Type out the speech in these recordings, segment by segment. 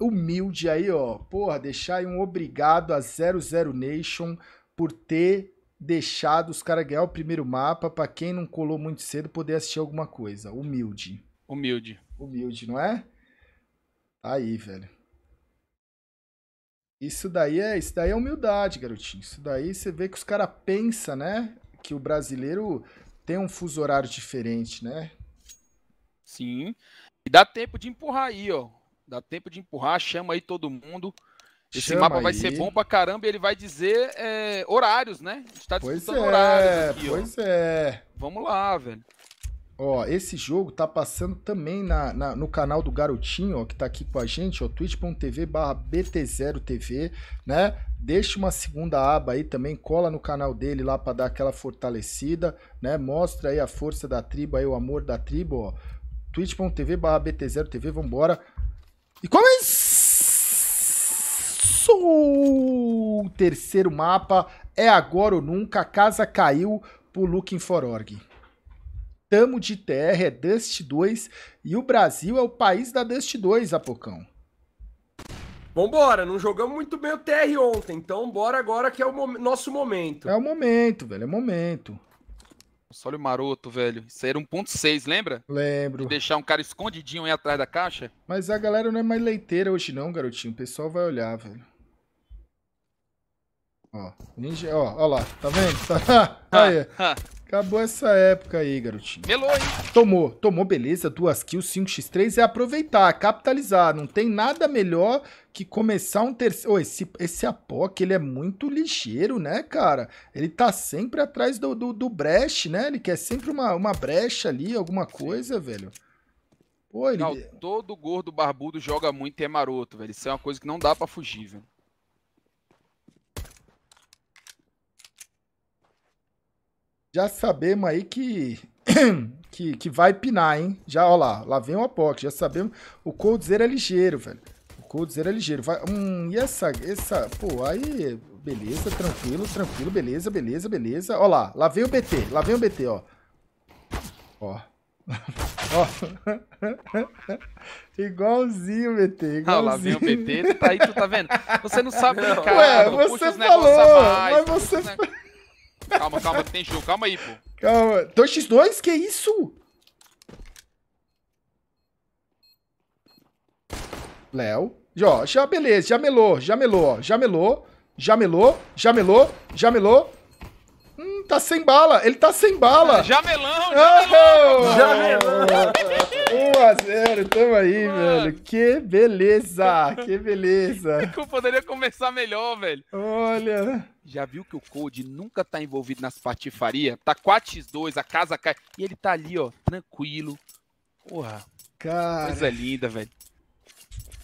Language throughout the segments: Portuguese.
humilde aí, ó. Porra, deixar aí um obrigado a 00 Nation por ter deixado os caras ganhar o primeiro mapa para quem não colou muito cedo poder assistir alguma coisa. Humilde. Humilde. Humilde, não é? Tá aí, velho. Isso daí é, isso daí é humildade, garotinho. Isso daí você vê que os caras pensa, né, que o brasileiro tem um fuso horário diferente, né? Sim. E dá tempo de empurrar aí, ó. Dá tempo de empurrar, chama aí todo mundo. Esse Chama mapa aí. vai ser bom pra caramba e ele vai dizer é, horários, né? A gente tá disputando pois é, horários aqui, Pois ó. é. Vamos lá, velho. Ó, esse jogo tá passando também na, na, no canal do Garotinho, ó, que tá aqui com a gente, ó, twitch.tv barra BT0TV, né? Deixa uma segunda aba aí também, cola no canal dele lá para dar aquela fortalecida, né? Mostra aí a força da tribo, aí o amor da tribo, ó. twitch.tv barra BT0TV, vambora. E começou o terceiro mapa. É agora ou nunca. A casa caiu pro Looking for Org. Tamo de TR, é Dust 2. E o Brasil é o país da Dust 2, Apocão. Vambora, não jogamos muito bem o TR ontem, então bora agora que é o nosso momento. É o momento, velho, é o momento. Console maroto, velho. Isso aí era 1.6, lembra? Lembro. De deixar um cara escondidinho aí atrás da caixa. Mas a galera não é mais leiteira hoje não, garotinho. O pessoal vai olhar, velho. Ó, ninja, ó, ó lá, tá vendo? Tá... aí. Acabou essa época aí, garotinho. Melou, hein? Tomou, tomou, beleza. Duas kills, 5x3 é aproveitar, capitalizar. Não tem nada melhor que começar um terceiro... Oh, esse, esse Apoc, ele é muito ligeiro, né, cara? Ele tá sempre atrás do, do, do breche, né? Ele quer sempre uma, uma brecha ali, alguma coisa, Sim. velho. Pô, ele... Não, todo gordo barbudo joga muito e é maroto, velho. Isso é uma coisa que não dá para fugir, velho. Já sabemos aí que, que, que vai pinar, hein? Já, ó lá, lá vem o Apoc, já sabemos. O Coldzera é ligeiro, velho. O Coldzera é ligeiro. Vai, hum, e essa, essa, pô, aí, beleza, tranquilo, tranquilo, beleza, beleza, beleza. Ó lá, lá vem o BT, lá vem o BT, ó. Ó. Ó. igualzinho, BT. Igualzinho. Ah, lá vem o BT, tá aí, tu tá vendo? Você não sabe, não, cara. Ué, você falou, mas você... Calma, calma, que tem jogo. Calma aí, pô. Calma. 2x2? Que isso? Léo. já, beleza. Já melou, já melou, Já melou, já melou, já melou, já melou tá sem bala, ele tá sem bala. É, jamelão, jamelão. Oh, jamelão. 1x0, tamo aí, Mano. velho. Que beleza, que beleza. Eu poderia começar melhor, velho. Olha. Já viu que o Code nunca tá envolvido nas patifarias? Tá 4x2, a casa cai. E ele tá ali, ó, tranquilo. Porra. Cara. Coisa linda, velho.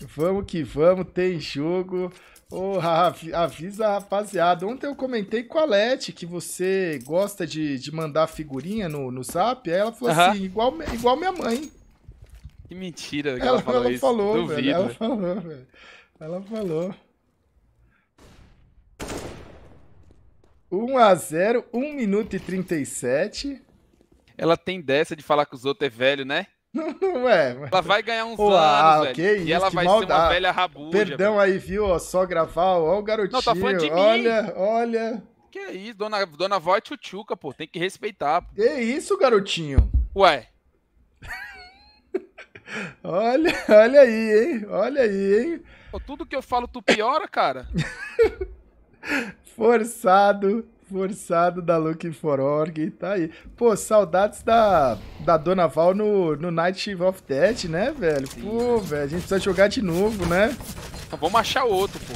Vamos que vamos, tem jogo. Porra, avisa a rapaziada. Ontem eu comentei com a Leti que você gosta de, de mandar figurinha no, no zap. Aí ela falou uhum. assim: igual, igual minha mãe. Que mentira ela, ela, falou ela isso. Falou, Duvido. Velho, ela falou, velho. Ela falou. 1 a 0 1 minuto e 37. Ela tem dessa de falar que os outros é velho, né? Ué, mas... Ela vai ganhar uns oh, anos, ah, velho. Okay, e ela vai maldade. ser uma velha rabuda. Perdão velho. aí, viu? Só gravar, Olha o garotinho. Não, tá falando de olha, mim. Olha, olha. Que é isso, dona, dona vó é pô. Tem que respeitar. Pô. Que isso, garotinho? Ué. olha, olha aí, hein? Olha aí, hein? Pô, tudo que eu falo, tu piora, cara. Forçado. Forçado da Looking for Org, tá aí. Pô, saudades da, da Dona Val no, no Night of Death, né, velho? Sim, pô, velho, a gente precisa jogar de novo, né? Então vamos achar outro, pô.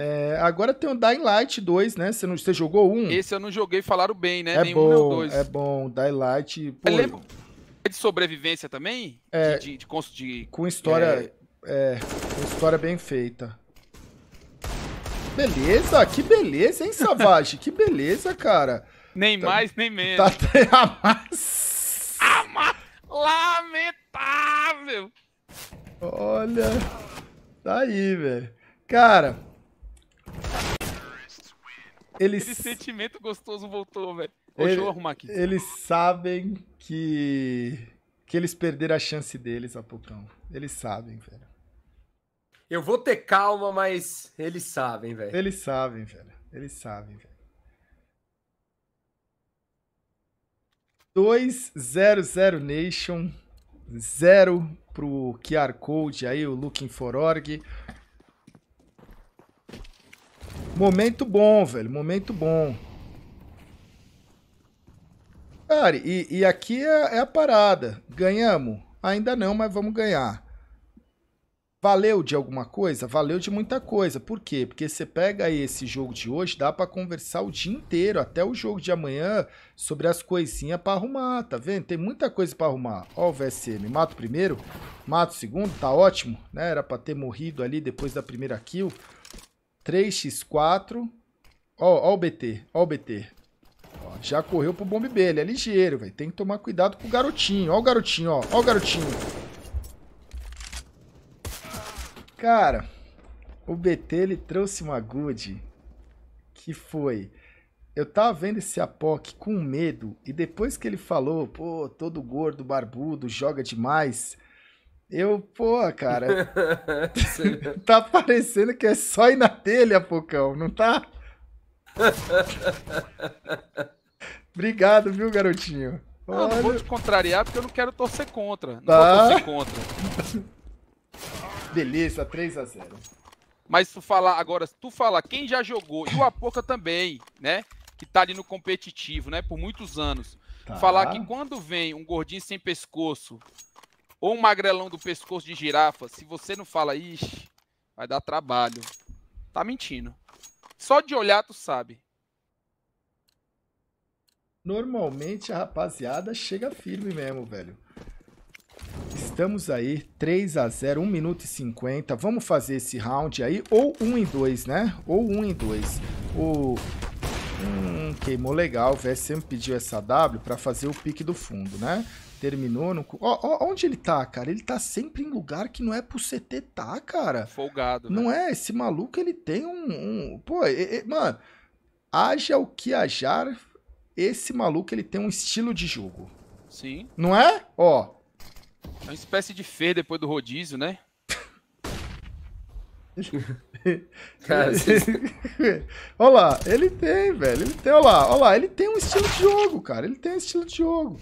É, agora tem o Dying Light 2, né? Você, não, você jogou um? Esse eu não joguei, falaram bem, né? É Nenhum é bom, é bom. Dying Light... Pô, lembro, é de sobrevivência também? É. De, de, de, de com história... É, é, com história bem feita. Beleza, que beleza, hein, Savage? que beleza, cara. Nem tá, mais, nem menos. Tá até a mais. Lamentável! Olha. Tá aí, velho. Cara. Esse sentimento gostoso voltou, velho. Deixa eu arrumar aqui. Eles sabem que. que eles perderam a chance deles, Apocão. Eles sabem, velho. Eu vou ter calma, mas eles sabem, velho. Eles sabem, velho. Eles sabem, velho. 200 Nation, 0 pro QR Code aí, o Looking for Org. Momento bom, velho. Momento bom. Cara, e, e aqui é, é a parada. Ganhamos? Ainda não, mas vamos ganhar. Valeu de alguma coisa? Valeu de muita coisa. Por quê? Porque você pega esse jogo de hoje, dá para conversar o dia inteiro, até o jogo de amanhã, sobre as coisinhas para arrumar, tá vendo? Tem muita coisa para arrumar. Ó o VSM, mata o primeiro, mata o segundo, tá ótimo, né? Era para ter morrido ali depois da primeira kill. 3x4. Ó, ó o BT, ó o BT. Ó, já correu pro Bomb B, ele é ligeiro, velho. Tem que tomar cuidado com o garotinho. Ó o garotinho, ó, ó o garotinho. Cara, o BT ele trouxe uma good que foi. Eu tava vendo esse Apoc com medo e depois que ele falou, pô, todo gordo, barbudo, joga demais. Eu, pô, cara. tá parecendo que é só ir na telha, Apocão, não tá? Obrigado, viu, garotinho? Não, não vou te contrariar porque eu não quero torcer contra. Não tá. vou torcer contra. beleza, 3x0. Mas tu falar agora, tu falar quem já jogou, e o Apoca também, né? Que tá ali no competitivo, né? Por muitos anos. Tá. Falar que quando vem um gordinho sem pescoço, ou um magrelão do pescoço de girafa, se você não fala, ixi, vai dar trabalho. Tá mentindo. Só de olhar tu sabe. Normalmente a rapaziada chega firme mesmo, velho. Estamos aí, 3 a 0, 1 minuto e 50. Vamos fazer esse round aí, ou 1 em 2, né? Ou 1 em 2. O... Hum, queimou legal, o VS sempre pediu essa W pra fazer o pique do fundo, né? Terminou no... Ó, ó, onde ele tá, cara? Ele tá sempre em lugar que não é pro CT tá, cara. Folgado. né? Não é? Esse maluco, ele tem um... um... Pô, e, e, mano, haja o que ajar, esse maluco, ele tem um estilo de jogo. Sim. Não é? Ó, é uma espécie de fer depois do rodízio, né? Cara, vocês... olha lá, ele tem, velho. Ele tem, olha lá, olha lá, ele tem um estilo de jogo, cara. Ele tem um estilo de jogo.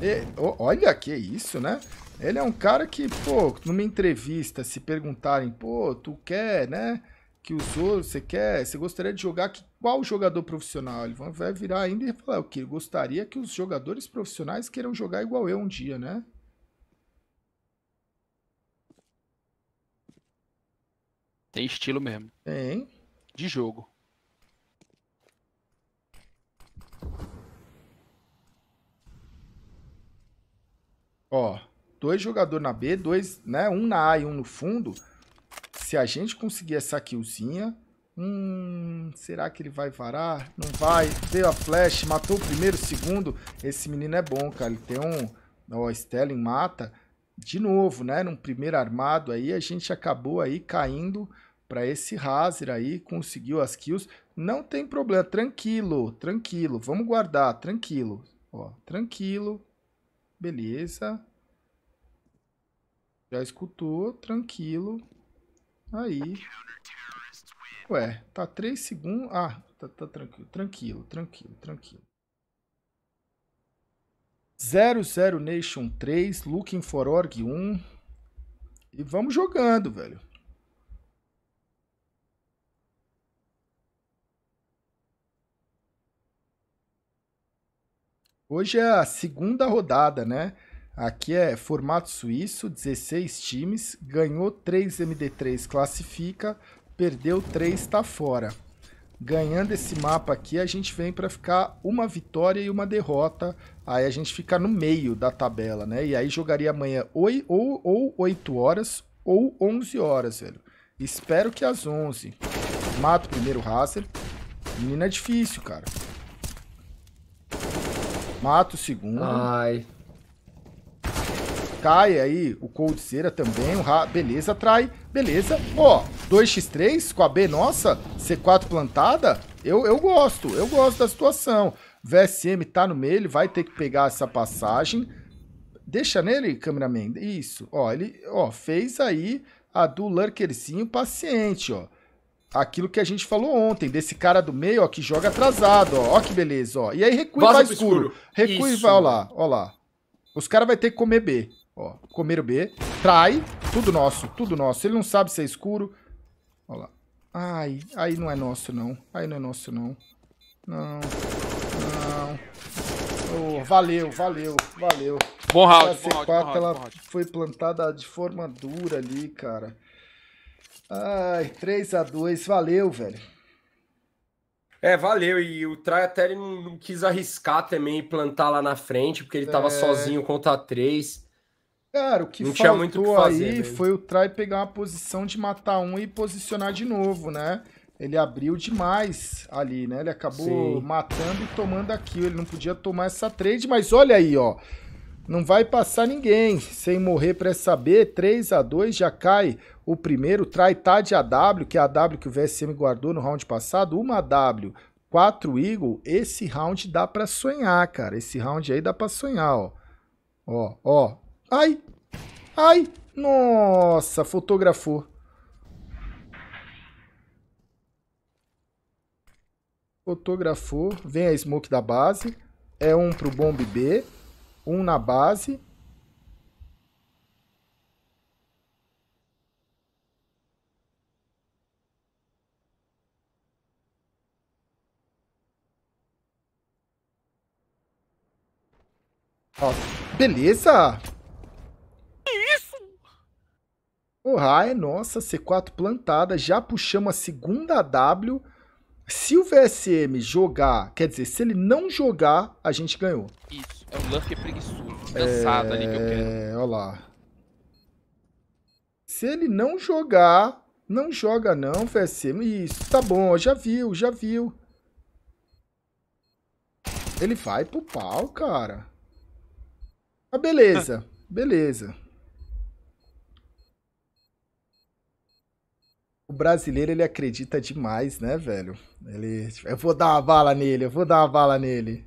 E, olha que isso, né? Ele é um cara que, pô, numa entrevista, se perguntarem, pô, tu quer, né? que usou, você quer, você gostaria de jogar que, qual jogador profissional? Ele vai virar ainda e falar o que? Gostaria que os jogadores profissionais queiram jogar igual eu um dia, né? Tem estilo mesmo. Tem. De jogo. Ó, dois jogadores na B, dois, né? Um na A e um no fundo se a gente conseguir essa killzinha... Hum, será que ele vai varar? Não vai. Deu a flash, matou o primeiro, segundo. Esse menino é bom, cara. Ele tem um... Ó, Stelling mata. De novo, né? Num primeiro armado aí, a gente acabou aí caindo para esse Razer aí, conseguiu as kills. Não tem problema, tranquilo, tranquilo. Vamos guardar, tranquilo. Ó, tranquilo. Beleza. Já escutou, tranquilo. Aí. Ué, tá 3 segundos. Ah, tá, tá tranquilo, tranquilo, tranquilo, tranquilo. 00 Nation 3, Looking for Org 1. E vamos jogando, velho. Hoje é a segunda rodada, né? Aqui é formato suíço, 16 times, ganhou 3 MD3 classifica, perdeu 3 tá fora. Ganhando esse mapa aqui, a gente vem para ficar uma vitória e uma derrota. Aí a gente fica no meio da tabela, né? E aí jogaria amanhã ou, ou, ou 8 horas ou 11 horas, velho. Espero que às 11. Mato primeiro o Hazer. Menina é difícil, cara. Mato o segundo. Ai, cai aí o Cold Cera também, o Ra... Beleza, trai. Beleza. Ó, 2x3 com a B nossa, C4 plantada. Eu, eu gosto, eu gosto da situação. VSM tá no meio, ele vai ter que pegar essa passagem. Deixa nele, cameraman. Isso. Ó, ele ó, fez aí a do lurkerzinho paciente, ó. Aquilo que a gente falou ontem, desse cara do meio, ó, que joga atrasado, ó. Ó que beleza, ó. E aí recua e vai escuro. escuro. Recua e vai, ó lá, ó lá. Os caras vão ter que comer B. Ó, comer o B. Trai. Tudo nosso, tudo nosso. Ele não sabe se é escuro. Ó lá. Ai, aí não é nosso, não. Aí não é nosso, não. Não. Não. Oh, valeu, valeu, valeu. Bom round, bom round, bom round, ela bom foi plantada de forma dura ali, cara. Ai, 3x2, valeu, velho. É, valeu. E o Trai até ele não, não, quis arriscar também plantar lá na frente, porque ele tava é... sozinho contra 3. Cara, o que não faltou muito que aí mesmo. Né? foi o Trai pegar uma posição de matar um e posicionar de novo, né? Ele abriu demais ali, né? Ele acabou Sim. matando e tomando aquilo. Ele não podia tomar essa trade, mas olha aí, ó. Não vai passar ninguém. Sem morrer para B 3 a 2 já cai o primeiro. Trai tá de AW, que é a AW que o VSM guardou no round passado. Uma AW, quatro Eagle. Esse round dá para sonhar, cara. Esse round aí dá para sonhar, ó. Ó, ó, Ai! Ai! Nossa, fotografou. Fotografou. Vem a smoke da base. É um pro bomb B. Um na base. Ó, beleza! O Rai, nossa, C4 plantada. Já puxamos a segunda W. Se o VSM jogar, quer dizer, se ele não jogar, a gente ganhou. Isso, é um Luffy preguiçoso, cansado é... ali que eu quero. É, olha lá. Se ele não jogar, não joga não, VSM. Isso, tá bom, já viu, já viu. Ele vai pro pau, cara. ah, beleza, beleza. o brasileiro, ele acredita demais, né, velho? Ele, eu vou dar uma bala nele, eu vou dar uma bala nele.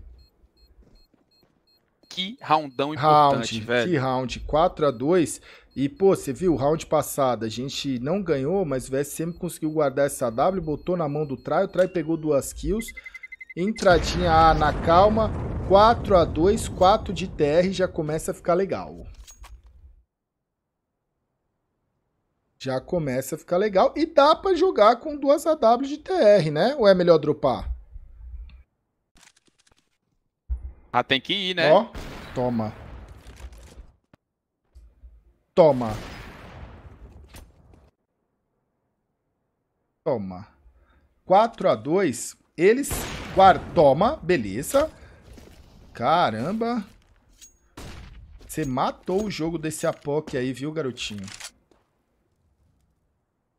Que roundão importante, round, velho. Que round, 4 a 2 E, pô, você viu o round passado, a gente não ganhou, mas o VSM conseguiu guardar essa W, botou na mão do Trai, o Trai pegou duas kills. Entradinha A na calma, 4 a 2 4 de TR, já começa a ficar legal. já começa a ficar legal. E dá para jogar com duas AW de TR, né? Ou é melhor dropar? Ah, tem que ir, né? Ó, toma. Toma. Toma. 4 a 2 Eles guardam. Toma, beleza. Caramba. Você matou o jogo desse Apoque aí, viu, garotinho?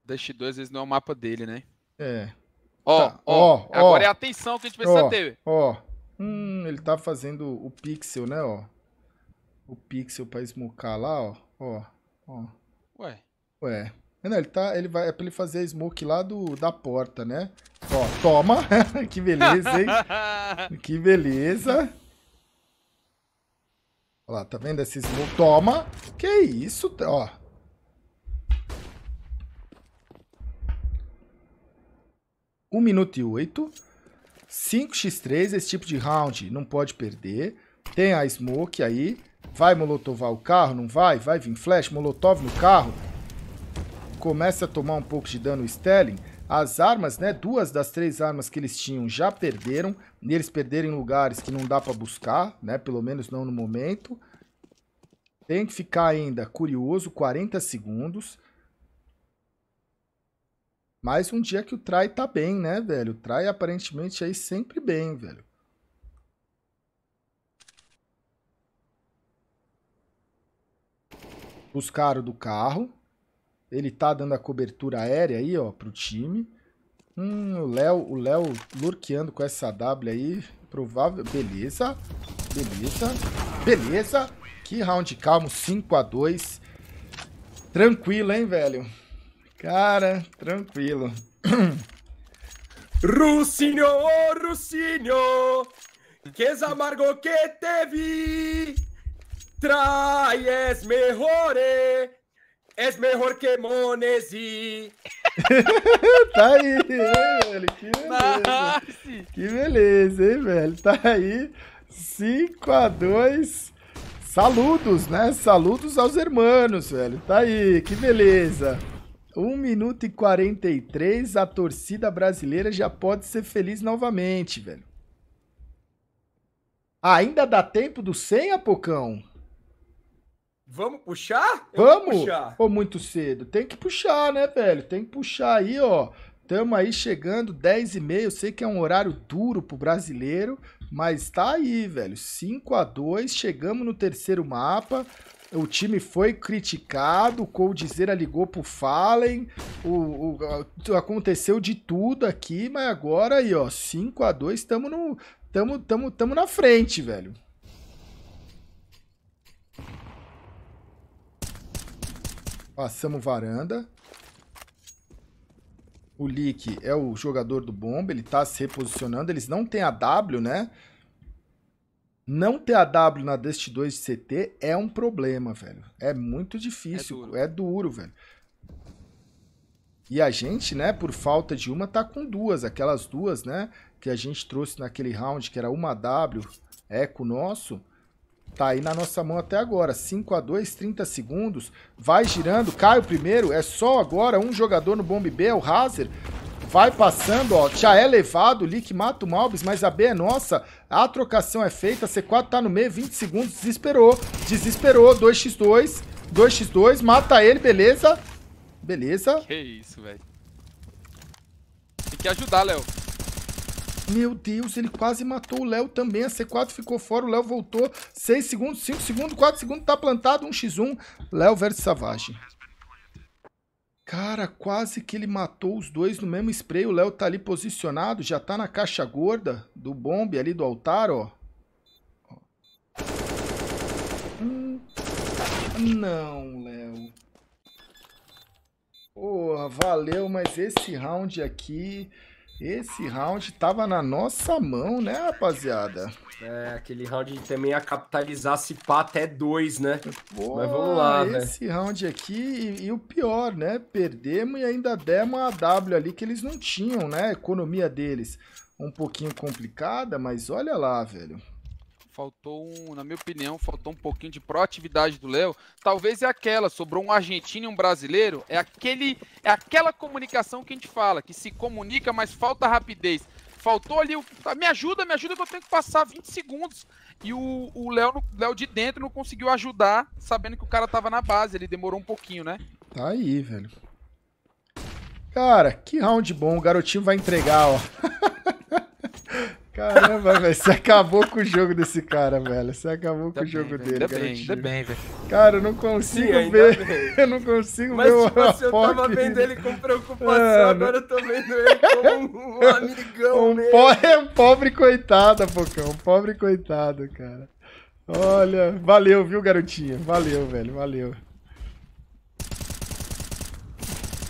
Dust 2 às vezes não é o mapa dele, né? É. Ó, tá. ó, ó, agora ó. é a atenção que a gente precisa ó, ter. Ó, hum, ele tá fazendo o pixel, né, ó. O pixel pra smocar lá, ó, ó, ó. Ué. Ué. Não, ele tá, ele vai, é pra ele fazer a smoke lá do, da porta, né? Ó, toma. que beleza, hein? que beleza. Ó lá, tá vendo esse smoke? Toma. Que isso, ó. 1 minuto e 8. 5x3, esse tipo de round não pode perder. Tem a smoke aí. Vai molotovar o carro, não vai? Vai vir flash, molotov no carro. Começa a tomar um pouco de dano o Stelling. As armas, né? Duas das três armas que eles tinham já perderam. E eles perderam em lugares que não dá para buscar, né? Pelo menos não no momento. Tem que ficar ainda curioso, 40 segundos. Mais um dia que o Trai tá bem, né, velho? O Trai aparentemente aí sempre bem, velho. Buscaram do carro. Ele tá dando a cobertura aérea aí, ó, pro time. Hum, o Léo, o Léo lurqueando com essa W aí, provável. Beleza. Beleza. Beleza. Que round calmo, 5 a 2. Tranquilo, hein, velho? Cara, tranquilo. Rucinho, Rucinho, que amargo que teve, trai es mejore, es é. mejor que Monesi. tá aí, hein, velho, que beleza. Nice. Que beleza, hein, velho, tá aí, 5x2, saludos, né, saludos aos hermanos, velho, tá aí, que beleza. 1 minuto e 43, a torcida brasileira já pode ser feliz novamente, velho. Ainda dá tempo do 100, Apocão? Vamos puxar? Eu Vamos? Puxar. Ou muito cedo? Tem que puxar, né, velho? Tem que puxar aí, ó. Tamo aí chegando, 10 e meia. sei que é um horário duro pro brasileiro, mas tá aí, velho. 5 a 2 chegamos no terceiro mapa. O time foi criticado, o Coldzera ligou pro Fallen, o, o, aconteceu de tudo aqui, mas agora aí, ó, 5 a 2 estamos no tamo, tamo, tamo na frente, velho. Passamos varanda. O Leak é o jogador do bomba, ele tá se reposicionando, eles não têm a W, né? não ter a W na Dust 2 de CT é um problema, velho. É muito difícil, é duro, é duro velho. E a gente, né, por falta de uma, tá com duas. Aquelas duas, né, que a gente trouxe naquele round, que era uma W, eco nosso. Tá aí na nossa mão até agora. 5 a 2 30 segundos. Vai girando, cai o primeiro. É só agora um jogador no bomb B, é o Hazer. Vai passando, ó. Já é levado. O Lick mata o Malbis, mas a B é nossa. A trocação é feita. C4 tá no meio, 20 segundos. Desesperou. Desesperou. 2x2. 2x2. Mata ele, beleza. Beleza. Que isso, velho. Tem que ajudar, Léo. Meu Deus, ele quase matou o Léo também. A C4 ficou fora, o Léo voltou. 6 segundos, 5 segundos, 4 segundos, tá plantado. 1x1, Léo versus Savage. Cara, quase que ele matou os dois no mesmo spray. O Léo tá ali posicionado, já tá na caixa gorda do bombe ali do altar, ó. Hum, não, Léo. Porra, valeu, mas esse round aqui... Esse round tava na nossa mão, né, rapaziada? É, aquele round também ia capitalizar se pá até dois, né? Pô, Mas vamos lá, né? Esse round aqui, e, e, o pior, né? Perdemos e ainda demos a W ali que eles não tinham, né? A economia deles um pouquinho complicada, mas olha lá, velho faltou um, na minha opinião, faltou um pouquinho de proatividade do Léo. Talvez é aquela, sobrou um argentino e um brasileiro, é aquele, é aquela comunicação que a gente fala, que se comunica, mas falta rapidez. Faltou ali o, tá, me ajuda, me ajuda que eu tenho que passar 20 segundos. E o, o Léo, Léo de dentro não conseguiu ajudar, sabendo que o cara tava na base, ele demorou um pouquinho, né? Tá aí, velho. Cara, que round bom, o garotinho vai entregar, ó. Caramba, velho, você acabou com o jogo desse cara, velho. Você acabou com o jogo dele, ainda bem, ainda bem, velho. Cara, eu não consigo Sim, ver. eu não consigo Mas, ver o tipo, assim, eu tava vendo ele com preocupação, agora eu tô vendo ele como um, amigão. Um, mesmo. É um pobre coitado, Pocão. Um pobre coitado, cara. Olha, valeu, viu, garotinha? Valeu, velho, valeu.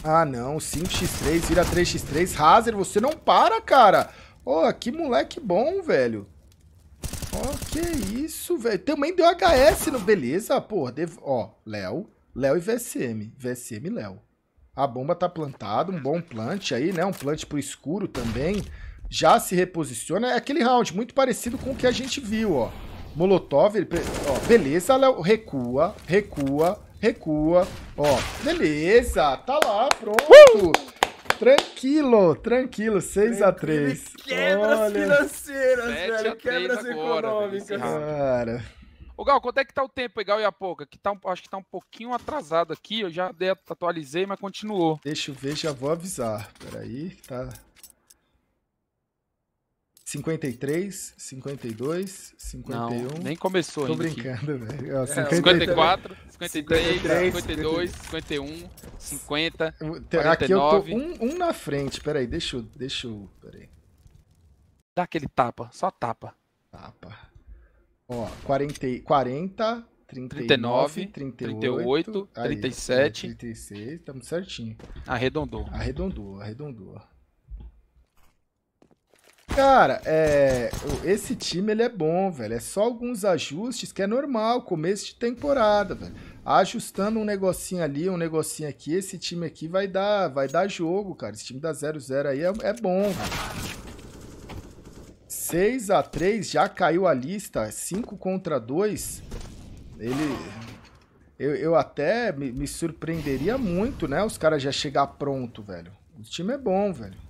Ah, não, 5x3, vira 3x3. Razer, você não para, cara. Ó, oh, que moleque bom, velho. Ó, oh, que isso, velho. Também deu HS no... Beleza, porra. Devo... Ó, oh, Léo. Léo e VSM. VSM e Léo. A bomba tá plantada. Um bom plant aí, né? Um plant pro escuro também. Já se reposiciona. É aquele round muito parecido com o que a gente viu, ó. Molotov, ele... ó, beleza, Léo. Recua, recua, recua. Ó, beleza. Tá lá, pronto. Uh! Tranquilo, tranquilo, 6x3. Quebras Olha. financeiras, velho. Quebras econômicas. Cara. Ô, Gal, quanto é que tá o tempo, Gal e a pouca? Que tá, acho que tá um pouquinho atrasado aqui. Eu já atualizei, mas continuou. Deixa eu ver, já vou avisar. Peraí, tá. 53, 52, 51. Não, nem começou Tô ainda. Tô brincando, velho. É, 54, 53, 53, 52, 51, 50. 49. Aqui eu tô um, um na frente. Peraí, deixa eu. Deixa eu. Peraí. Dá aquele tapa, só tapa. Tapa. Ó, 40, 40 39, 39 38, 38 37. Aí, 36, estamos certinho. Arredondou. Arredondou, arredondou. Cara, é, esse time ele é bom, velho. É só alguns ajustes que é normal, começo de temporada, velho. Ajustando um negocinho ali, um negocinho aqui, esse time aqui vai dar, vai dar jogo, cara. Esse time da 0-0 aí é, é bom, velho. 6 x 3 já caiu a lista, 5 contra 2. Ele eu, eu até me, me surpreenderia muito, né? Os caras já chegar pronto, velho. O time é bom, velho.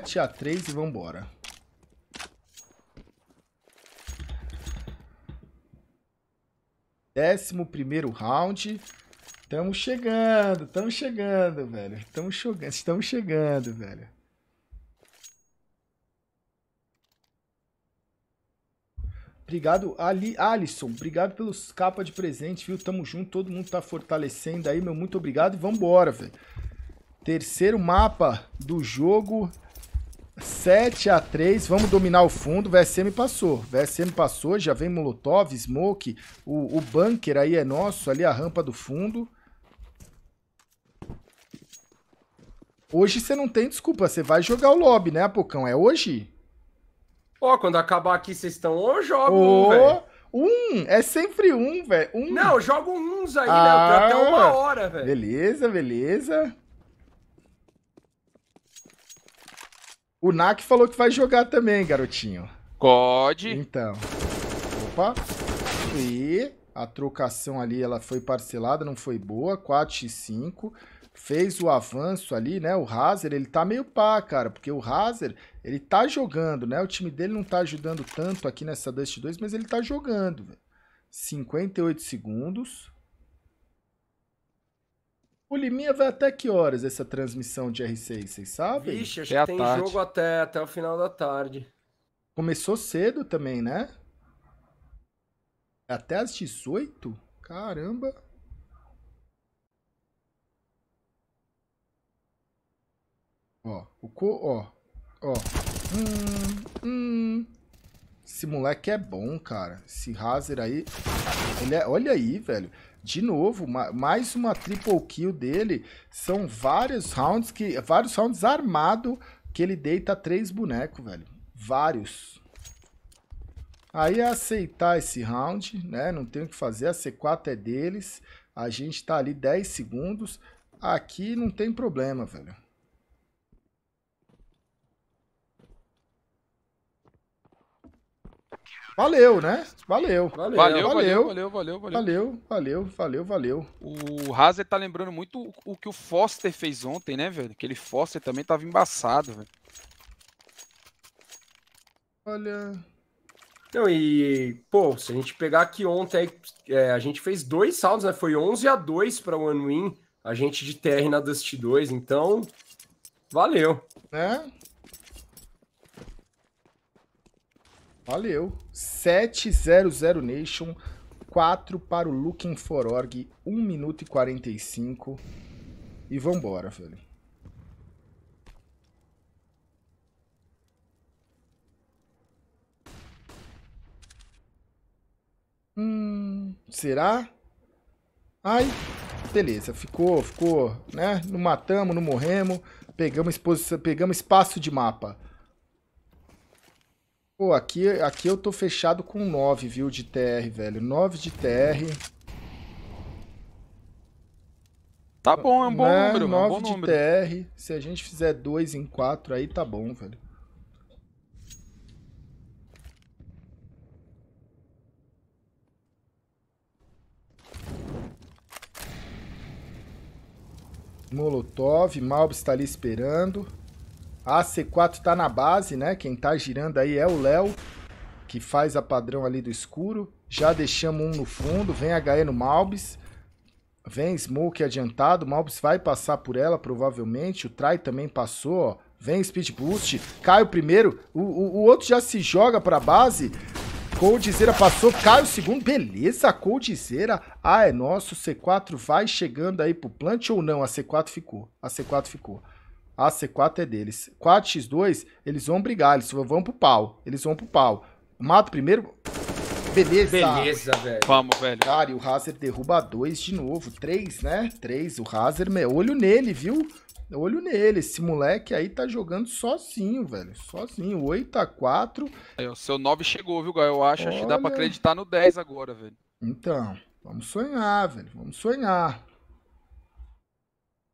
7 a 3 e vambora. Décimo primeiro round. Estamos chegando, estamos chegando, velho. Estamos chegando, estamos chegando, velho. Obrigado, Ali, Alisson. Obrigado pelos capas de presente, viu? Tamo junto, todo mundo tá fortalecendo aí, meu. Muito obrigado e vambora, velho. Terceiro mapa do jogo 7 a 3 vamos dominar o fundo. VSM passou. VSM passou, já vem Molotov, Smoke. O, o bunker aí é nosso, ali é a rampa do fundo. Hoje você não tem desculpa, você vai jogar o lobby, né, Apocão? É hoje? Ó, oh, quando acabar aqui, vocês estão ou jogam jogo, oh, velho. Um, é sempre um, velho. Um. Não, jogo uns aí, né? ah, né? Até uma hora, velho. Beleza, beleza. O Nak falou que vai jogar também, garotinho. Code. Então. Opa. E a trocação ali, ela foi parcelada, não foi boa. 4 e 5 fez o avanço ali, né? O Hazer, ele tá meio pá, cara, porque o Hazer, ele tá jogando, né? O time dele não tá ajudando tanto aqui nessa Dust 2, mas ele tá jogando, velho. 58 segundos. O Liminha vai até que horas essa transmissão de R6, vocês sabem? Vixe, acho até que tem tarde. jogo até, até o final da tarde. Começou cedo também, né? É até às 18? Caramba! Ó, o co... Ó, ó. Hum, hum. Esse moleque é bom, cara. Esse Razer aí... Ele é... Olha aí, velho. De novo, mais uma triple kill dele. São vários rounds que. Vários rounds armado que ele deita três bonecos, velho. Vários. Aí é aceitar esse round, né? Não tem o que fazer. A C4 é deles. A gente tá ali 10 segundos. Aqui não tem problema, velho. Valeu, né? Valeu. Valeu, valeu, valeu, valeu, valeu, valeu. Valeu, valeu, valeu, O Razer tá lembrando muito o que o Foster fez ontem, né, velho? Aquele Foster também tava embaçado, velho. Olha. Não, e, pô, se a gente pegar aqui ontem, é, a gente fez dois saldos, né? Foi 11 a 2 para One Win, a gente de TR na Dust 2, então, valeu. Né? Valeu. 700 Nation, 4 para o Looking for Org, 1 minuto e 45. E vambora, velho. Hum, será? Ai, beleza, ficou, ficou, né? Não matamos, não morremos, pegamos, exposição, pegamos espaço de mapa. Pô, aqui, aqui eu tô fechado com 9, viu, de TR, velho. 9 de TR. Tá bom, é um bom né? número, 9 é um bom de número. TR. Se a gente fizer 2 em 4 aí, tá bom, velho. Molotov, Malbis está ali esperando. A C4 está na base, né? Quem está girando aí é o Léo, que faz a padrão ali do escuro. Já deixamos um no fundo, vem HE no Malbis. Vem Smoke adiantado, Malbis vai passar por ela provavelmente. O Trai também passou, ó. Vem Speed Boost, cai o primeiro, o, o, o outro já se joga para base. Coldzera passou, cai o segundo, beleza, Coldzera. Ah, é nosso, C4 vai chegando aí pro plant ou não? A C4 ficou, a C4 ficou. A C4 é deles. 4x2, eles vão brigar, eles vão pro pau. Eles vão pro pau. Mato primeiro. Beleza. Beleza, velho. Vamos, velho. Cara, e o Hazer derruba dois de novo. Três, né? Três. O Hazer, olho nele, viu? Olho nele. Esse moleque aí tá jogando sozinho, velho. Sozinho. 8 a 4 aí, O seu 9 chegou, viu, Gal? Eu acho, Olha... acho que dá pra acreditar no 10 agora, velho. Então, vamos sonhar, velho. Vamos sonhar.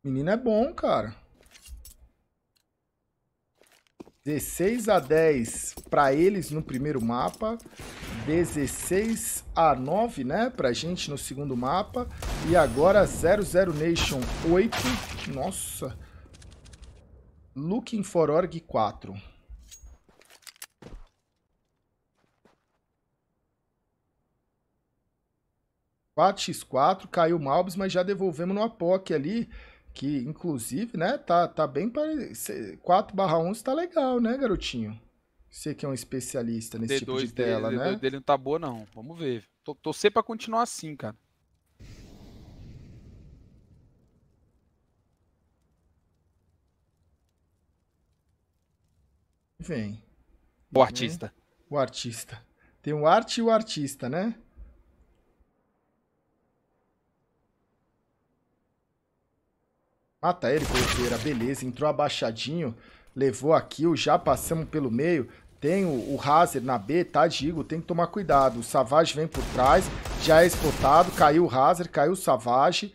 Menino é bom, cara. 16 a 10 para eles no primeiro mapa, 16 a 9, né, pra gente no segundo mapa, e agora 00 Nation 8, nossa, Looking for Org 4. x 4 caiu o Malbis, mas já devolvemos no Apoc ali. Que, inclusive, né, tá, tá bem parecido. 4 barra 11 tá legal, né, garotinho? Você que é um especialista nesse D2 tipo de tela, dele, né? D2 dele não tá boa, não. Vamos ver. Tô, sempre pra continuar assim, cara. Vem. O artista. O artista. Tem o arte e o artista, né? Mata ele, Cordeira. Beleza, entrou abaixadinho. Levou a kill, já passamos pelo meio. Tem o, o Hazer na B, tá, Digo? Tem que tomar cuidado. O Savage vem por trás, já é explotado. Caiu o Hazer, caiu o Savage.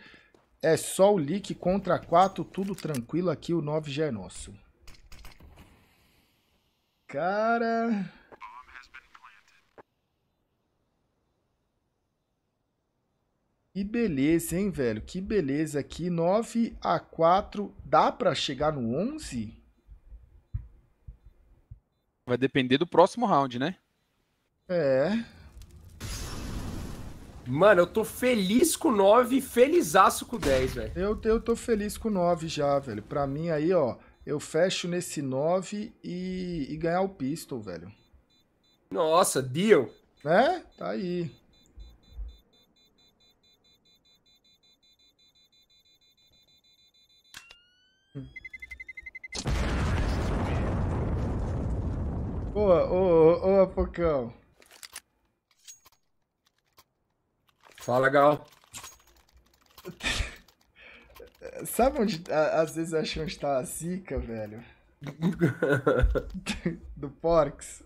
É só o Lick contra 4, tudo tranquilo aqui. O 9 já é nosso. Cara... Que beleza, hein, velho? Que beleza aqui. 9 a 4. Dá para chegar no 11? Vai depender do próximo round, né? É. Mano, eu tô feliz com 9 e felizaço com 10, velho. Eu, eu tô feliz com 9 já, velho. Pra mim aí, ó, eu fecho nesse 9 e, e ganhar o pistol, velho. Nossa, deal. Né? Tá aí. Boa, ô, ô, Apocão. Fala, Gal. Sabe onde às vezes eu acho onde tá a zica, velho? Do porcs.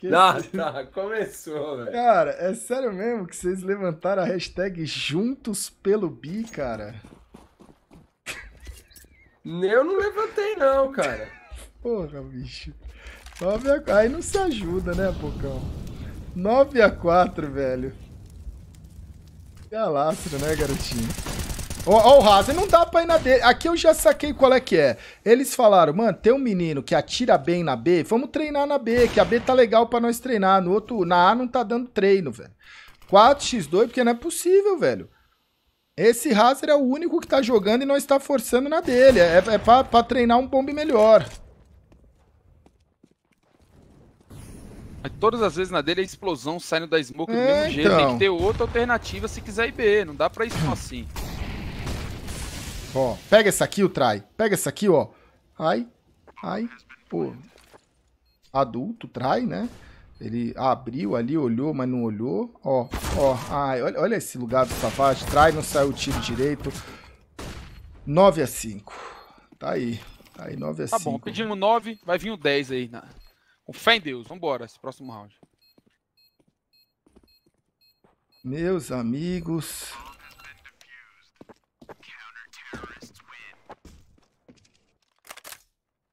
Que ah, tá, começou, velho. Cara, é sério mesmo que vocês levantaram a hashtag Juntos pelo Bi, cara? Eu não levantei, não, cara. Porra, bicho. 9 a... Aí não se ajuda, né, Pocão? 9 a 4, velho. Galastro, né, garotinho? Ó, oh, o oh, Razer, não dá pra ir na dele. Aqui eu já saquei qual é que é. Eles falaram, mano, tem um menino que atira bem na B, vamos treinar na B, que a B tá legal pra nós treinar. No outro, na A não tá dando treino, velho. 4x2, porque não é possível, velho. Esse Razer é o único que tá jogando e nós tá forçando na dele. É, é pra, pra treinar um bombe melhor. Mas todas as vezes na dele é explosão saindo da smoke do é, mesmo jeito. Então. Tem que então. ter outra alternativa se quiser ir B. Não dá pra isso assim. Ó, pega essa aqui, o Trai. Pega essa aqui, ó. Ai, ai, pô. Adulto, Trai, né? Ele abriu ali, olhou, mas não olhou. Ó, ó. Ai, olha, olha esse lugar do Savage. Trai, não saiu o tiro direito. 9 a 5. Tá aí. Tá aí, 9 a tá 5. Tá bom, pedimos 9, vai vir o 10 aí. Na... Né? Com fé em Deus. Vambora, esse próximo round. Meus amigos.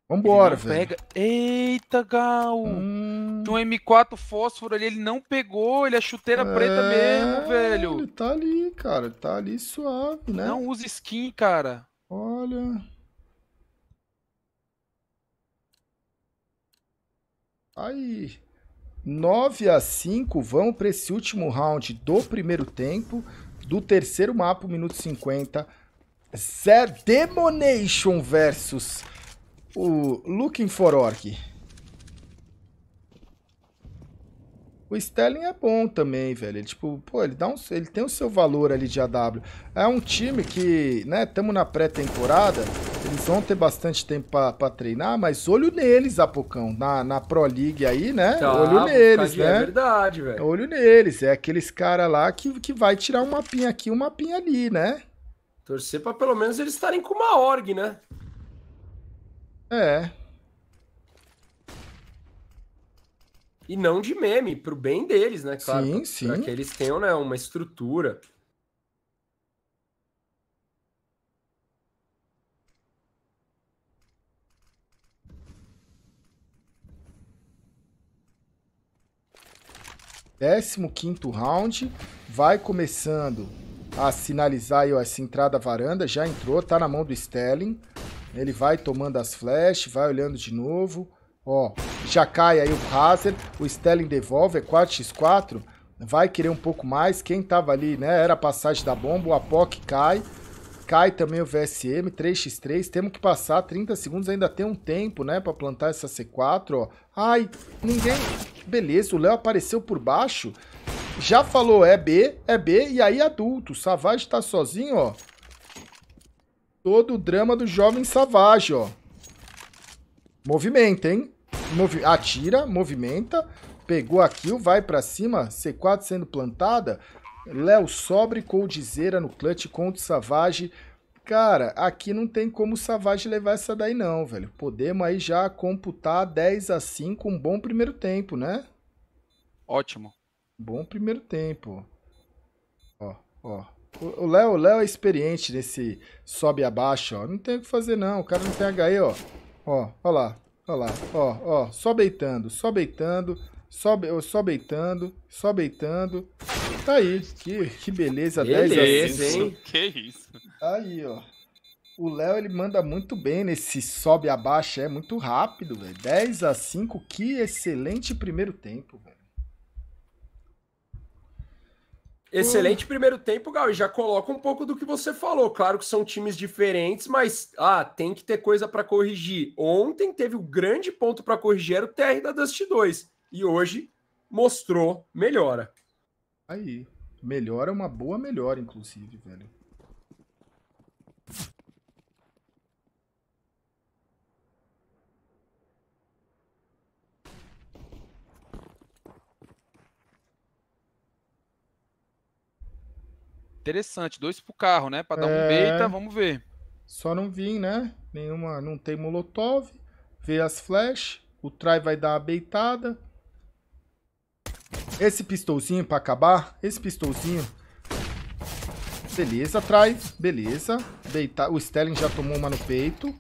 Vambora, velho. Pega... Eita, Gal! Hum... Tem um M4 fósforo ali, ele não pegou, ele é chuteira é... preta mesmo, velho. Ele tá ali, cara, tá ali suave, né? Não usa skin, cara. Olha. Aí, 9 a 5 vão para esse último round do primeiro tempo, do terceiro mapa, minuto 50. Zé Demonation versus o Looking for Orc. O Sterling é bom também, velho. Ele, tipo, pô, ele, dá um, ele tem o seu valor ali de AW. É um time que, né, estamos na pré-temporada. Eles vão ter bastante tempo para treinar, mas olho neles, Apocão. Na, na Pro League aí, né? Tá, olho neles, é né? É verdade, velho. Olho neles. É aqueles caras lá que, que vai tirar um mapinha aqui, um mapinha ali, né? Torcer pra pelo menos eles estarem com uma org, né? É. E não de meme, pro bem deles, né? Claro, sim, pra, sim. Pra que eles tenham, né, uma estrutura. 15º round, vai começando a sinalizar aí, ó, essa entrada varanda, já entrou, tá na mão do Sterling. Ele vai tomando as flash, vai olhando de novo. Ó, já cai aí o Hazard, o Sterling devolve, é 4x4. Vai querer um pouco mais, quem tava ali, né, era a passagem da bomba, o Apoc cai cai também o VSM, 3x3. Temos que passar 30 segundos, ainda tem um tempo, né? Pra plantar essa C4, ó. Ai, ninguém... Beleza, o Léo apareceu por baixo. Já falou, é B, é B, e aí adulto. Savage tá sozinho, ó. Todo o drama do jovem Savage, ó. Movimenta, hein? Movi atira, movimenta. Pegou aqui vai pra cima. C4 sendo plantada. Léo Sobre, Coldzera no clutch contra o Savage. Cara, aqui não tem como o Savage levar essa daí não, velho. Podemos aí já computar 10 a 5, um bom primeiro tempo, né? Ótimo. Bom primeiro tempo. Ó, ó. O Léo, Léo é experiente nesse sobe e abaixa, ó. Não tem o que fazer não, o cara não tem HE, ó. Ó, ó lá, ó lá, ó, ó. Só beitando, só beitando. Só, só beitando, só beitando. Tá aí, que, que beleza, beleza 10 a 5. Hein? Que isso. Tá aí, ó. O Léo, ele manda muito bem nesse sobe abaixo, é muito rápido, velho. 10 a 5, que excelente primeiro tempo, velho. Excelente uh. primeiro tempo, Gal. E já coloca um pouco do que você falou. Claro que são times diferentes, mas ah, tem que ter coisa para corrigir. Ontem teve o um grande ponto para corrigir era o TR da Dust 2 e hoje mostrou melhora. Aí, melhora é uma boa melhora, inclusive, velho. Interessante, dois pro carro, né? Pra dar é... um beta, vamos ver. Só não vim, né? Nenhuma, não tem molotov. Vê as flash. O try vai dar a beitada. Esse pistolzinho pra acabar. Esse pistolzinho. Beleza, traz. Beleza. Deita... O Stelling já tomou uma no peito.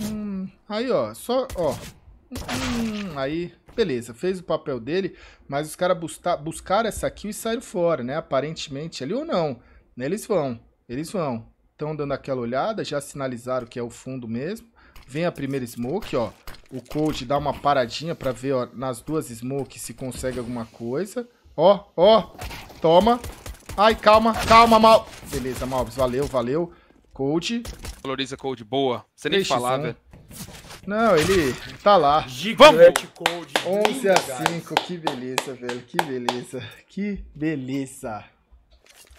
Hum, aí, ó. Só, ó. Hum, aí, beleza. Fez o papel dele, mas os caras busca... buscaram essa kill e saíram fora, né? Aparentemente ali ou não. Né? Eles vão. Eles vão. Estão dando aquela olhada, já sinalizaram que é o fundo mesmo. Vem a primeira smoke, ó. O coach dá uma paradinha pra ver, ó, nas duas smoke se consegue alguma coisa. Ó, ó. Toma. Ai, calma, calma, Mal. Beleza, Malves, valeu, valeu. Coach. Valoriza Cold, boa. Você nem falar, velho. Não, ele tá lá. Gigante Vamos! Cold. 11 a 5, que beleza, velho. Que beleza. Que beleza.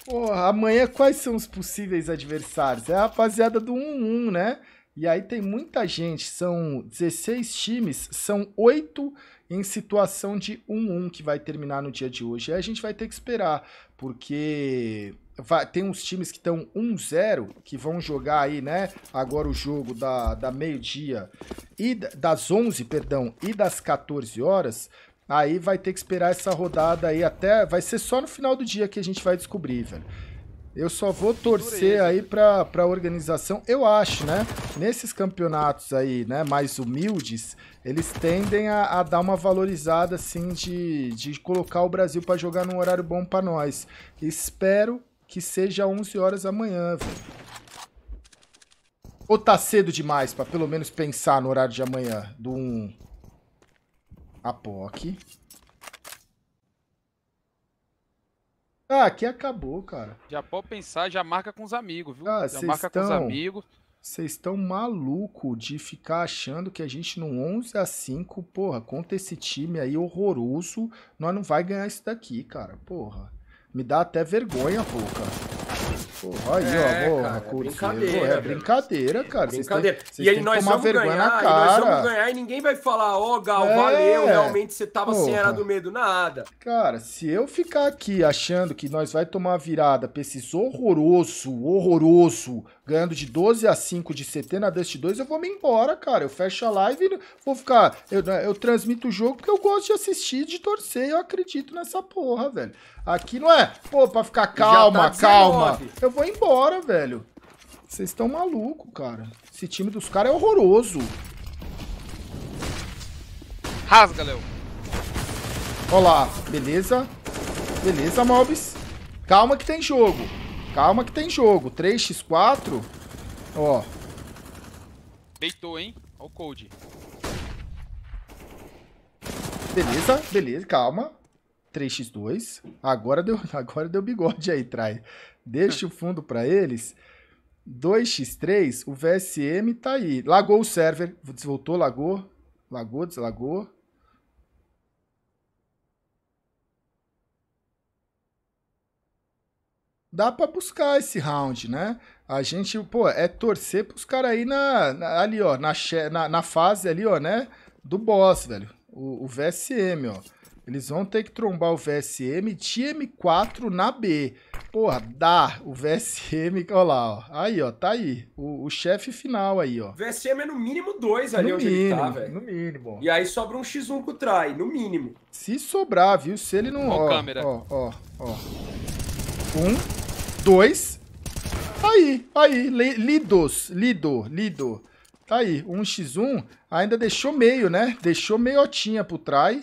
Porra, amanhã quais são os possíveis adversários? É a rapaziada do 1-1, né? E aí tem muita gente, são 16 times, são 8 em situação de 1-1 que vai terminar no dia de hoje. Aí a gente vai ter que esperar, porque vai, tem uns times que estão 1-0, que vão jogar aí, né, agora o jogo da, da meio-dia, e das 11, perdão, e das 14 horas, aí vai ter que esperar essa rodada aí até, vai ser só no final do dia que a gente vai descobrir, velho. Eu só vou torcer aí para a organização. Eu acho, né? Nesses campeonatos aí, né, mais humildes, eles tendem a, a dar uma valorizada, assim, de, de colocar o Brasil para jogar num horário bom para nós. Espero que seja 11 horas amanhã, velho. Ou tá cedo demais para pelo menos pensar no horário de amanhã do 1? Apoque. Ah, Ah, aqui acabou, cara. Já pode pensar, já marca com os amigos, viu? Ah, já marca estão... com os amigos. Vocês estão maluco de ficar achando que a gente no 11 a 5, porra, contra esse time aí horroroso, nós não vai ganhar isso daqui, cara. Porra. Me dá até vergonha, pô, cara. Porra, aí, é, ó, porra, é, é Brincadeira, é brincadeira, cara. Brincadeira. e aí nós vamos ganhar, e nós vamos ganhar, e ninguém vai falar, ó, oh, Gal, é, valeu, realmente você tava porra. sem era do medo, nada. Cara, se eu ficar aqui achando que nós vai tomar virada pra esses horroroso, horroroso, ganhando de 12 a 5 de CT na Dust 2, eu vou me embora, cara. Eu fecho a live vou ficar. Eu, eu transmito o jogo porque eu gosto de assistir, de torcer, eu acredito nessa porra, velho. Aqui não é, pô, pra ficar calma, tá calma. Eu Vou embora, velho. Vocês estão maluco, cara. Esse time dos caras é horroroso. Rasga, Léo. Olá, beleza? Beleza, mobs. Calma que tem jogo. Calma que tem jogo. 3x4. Ó. Deitou, hein? Ó o cold. Beleza, beleza, calma. 3x2. Agora deu, agora deu bigode aí, trai. Deixa o fundo para eles. 2x3, o VSM tá aí. Lagou o server, desvoltou, lagou, lagou, deslagou. Dá para buscar esse round, né? A gente, pô, é torcer pros caras aí na, na, ali, ó, na, na, na, fase ali, ó, né? Do boss, velho. O, o VSM, ó. Eles vão ter que trombar o VSM tm 4 na B. Porra, dá. O VSM, olha lá, ó. Aí, ó, tá aí. O, o chefe final aí, ó. VSM é no mínimo 2 ali no onde mínimo, ele tá, velho. No mínimo. E aí sobra um X1 com o Trai, no mínimo. Se sobrar, viu? Se ele não... Ó, ó câmera. Ó, ó, ó. Um, dois. Aí, aí. Lidos, lido, lido. Tá aí, um x 1 ainda deixou meio, né? Deixou meiotinha pro Trai.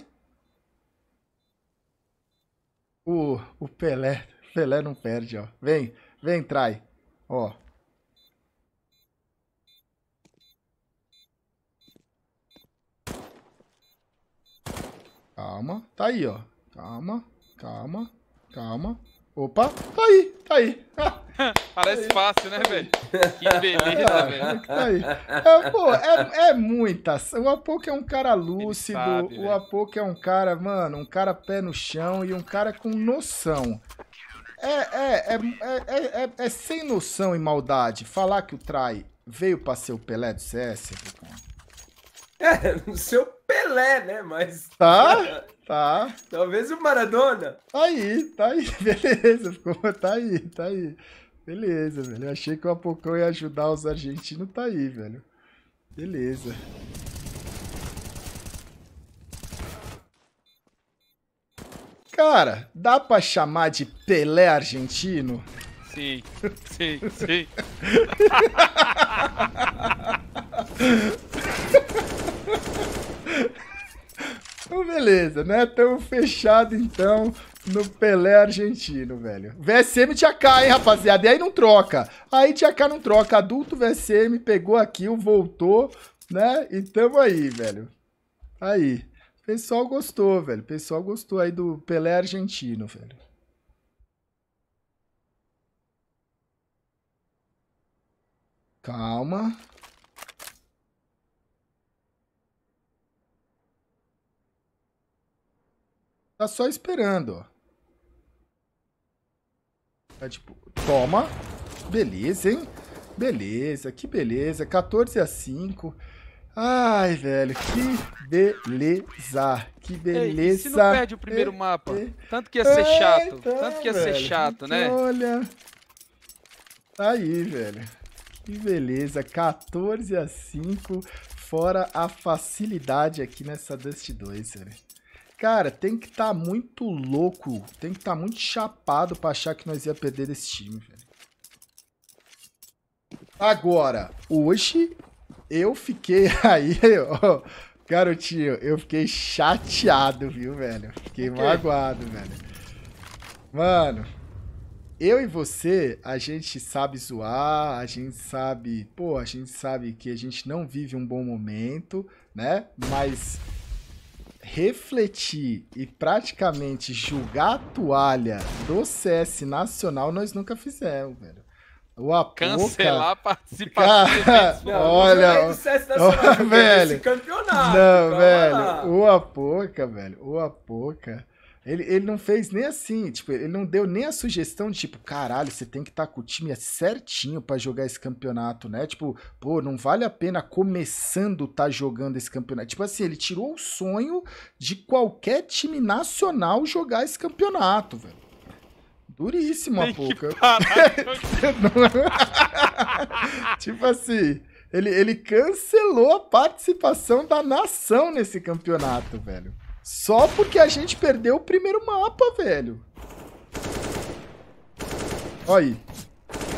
O, o Pelé, Pelé não perde, ó. Vem, vem, trai. Ó. Calma, tá aí, ó. Calma, calma, calma. Opa, tá aí, tá aí. Parece aí, fácil, né, velho? Que beleza, velho. É, pô, é, é muita. O Apoco é um cara lúcido, sabe, o Apoco é um cara, mano, um cara pé no chão e um cara com noção. É, é, é, é, é, sem noção e maldade falar que o Trai veio pra ser o Pelé do CS, É, o seu Pelé, né? Mas. Tá? Tá. Talvez o Maradona. aí, tá aí. Beleza, ficou. Tá aí, tá aí. Beleza, velho. Eu achei que o Apocão ia ajudar os argentinos, tá aí, velho. Beleza. Cara, dá pra chamar de Pelé argentino? Sim, sim, sim. então, beleza, né? Tamo fechado então no Pelé argentino, velho. VSM tinha K, hein, rapaziada? E aí não troca. Aí tinha K não troca. Adulto VSM pegou aqui, voltou, né? E tamo aí, velho. Aí. Pessoal gostou, velho. Pessoal gostou aí do Pelé argentino, velho. Calma. Tá só esperando, ó. É tipo, toma. Beleza, hein? Beleza, que beleza. 14 a 5. Ai, velho, que beleza. Que beleza. Ei, se não perde o primeiro ei, é, mapa. É. Tanto que ia ser chato. Tá, tanto que ia velho, ser chato, né? Olha. Aí, velho. Que beleza. 14 a 5. Fora a facilidade aqui nessa Dust 2, velho. Cara, tem que estar tá muito louco, tem que estar tá muito chapado pra achar que nós ia perder desse time, velho. Agora, hoje eu fiquei aí, ó, garotinho, eu fiquei chateado, viu, velho? Fiquei okay. magoado, velho. Mano, eu e você, a gente sabe zoar, a gente sabe, pô, a gente sabe que a gente não vive um bom momento, né? Mas refletir e praticamente julgar a toalha do CS Nacional, nós nunca fizemos, velho. O Apoca... Cancelar a participação. olha, do CS Nacional, velho, esse campeonato. Não, velho, lá. o Apoca, velho, o Apoca ele, ele não fez nem assim, tipo, ele não deu nem a sugestão de tipo, caralho, você tem que estar tá com o time certinho para jogar esse campeonato, né? Tipo, pô, não vale a pena começando tá jogando esse campeonato. Tipo assim, ele tirou o sonho de qualquer time nacional jogar esse campeonato, velho. Duríssimo, a pouca. tipo assim, ele, ele cancelou a participação da nação nesse campeonato, velho. Só porque a gente perdeu o primeiro mapa, velho. Olha aí.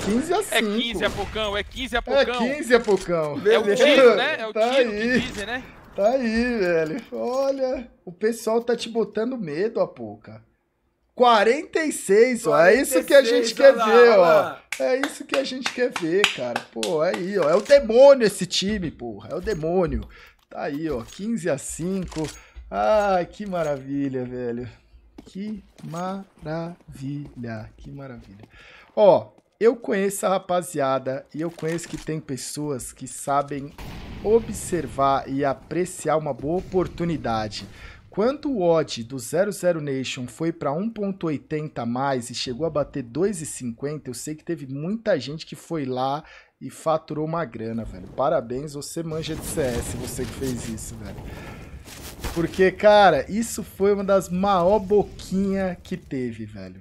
15 a 5. É 15 a Pocão, é 15 é a Pocão. É 15 a Pocão. É o tiro, né? É o tá tiro aí. que dizem, né? Tá aí, velho. Olha, o pessoal tá te botando medo, a pouca. 46, ó. É isso que a gente quer lá, ver, ó. É isso que a gente quer ver, cara. Pô, é aí, ó. É o demônio esse time, porra. É o demônio. Tá aí, ó. 15 a 5. Ai, que maravilha, velho. Que maravilha, que maravilha. Ó, eu conheço a rapaziada e eu conheço que tem pessoas que sabem observar e apreciar uma boa oportunidade. Quando o odd do 00 Nation foi para 1.80 a mais e chegou a bater 2.50, eu sei que teve muita gente que foi lá e faturou uma grana, velho. Parabéns, você manja de CS, você que fez isso, velho. Porque, cara, isso foi uma das maior boquinha que teve, velho.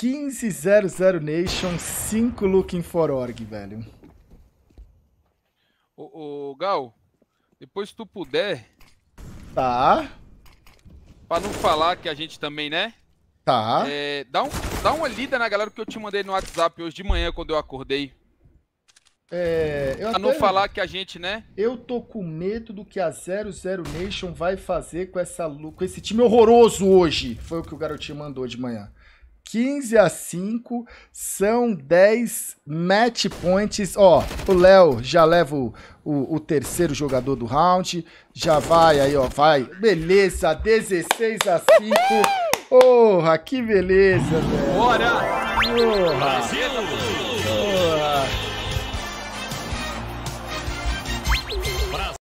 1500 Nation, 5 Looking for Org, velho. Ô, ô, Gal, depois se tu puder. Tá. Pra não falar que a gente também, né? Tá. É, dá, um, dá uma lida na galera que eu te mandei no WhatsApp hoje de manhã quando eu acordei. É, eu pra não falar que a gente, né? Eu tô com medo do que a 00 Nation vai fazer com, essa, com esse time horroroso hoje. Foi o que o garotinho mandou de manhã. 15 a 5 são 10 match points. Ó, o Léo já leva o, o, o, terceiro jogador do round. Já vai aí, ó, vai. Beleza, 16 a 5. Porra, que beleza, velho. Bora! Porra! Brasil!